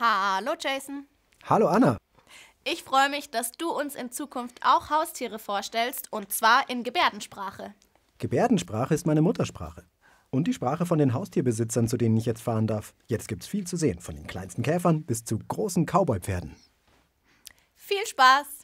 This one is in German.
Hallo Jason. Hallo Anna. Ich freue mich, dass du uns in Zukunft auch Haustiere vorstellst und zwar in Gebärdensprache. Gebärdensprache ist meine Muttersprache. Und die Sprache von den Haustierbesitzern, zu denen ich jetzt fahren darf. Jetzt gibt's viel zu sehen, von den kleinsten Käfern bis zu großen Cowboy-Pferden. Viel Spaß!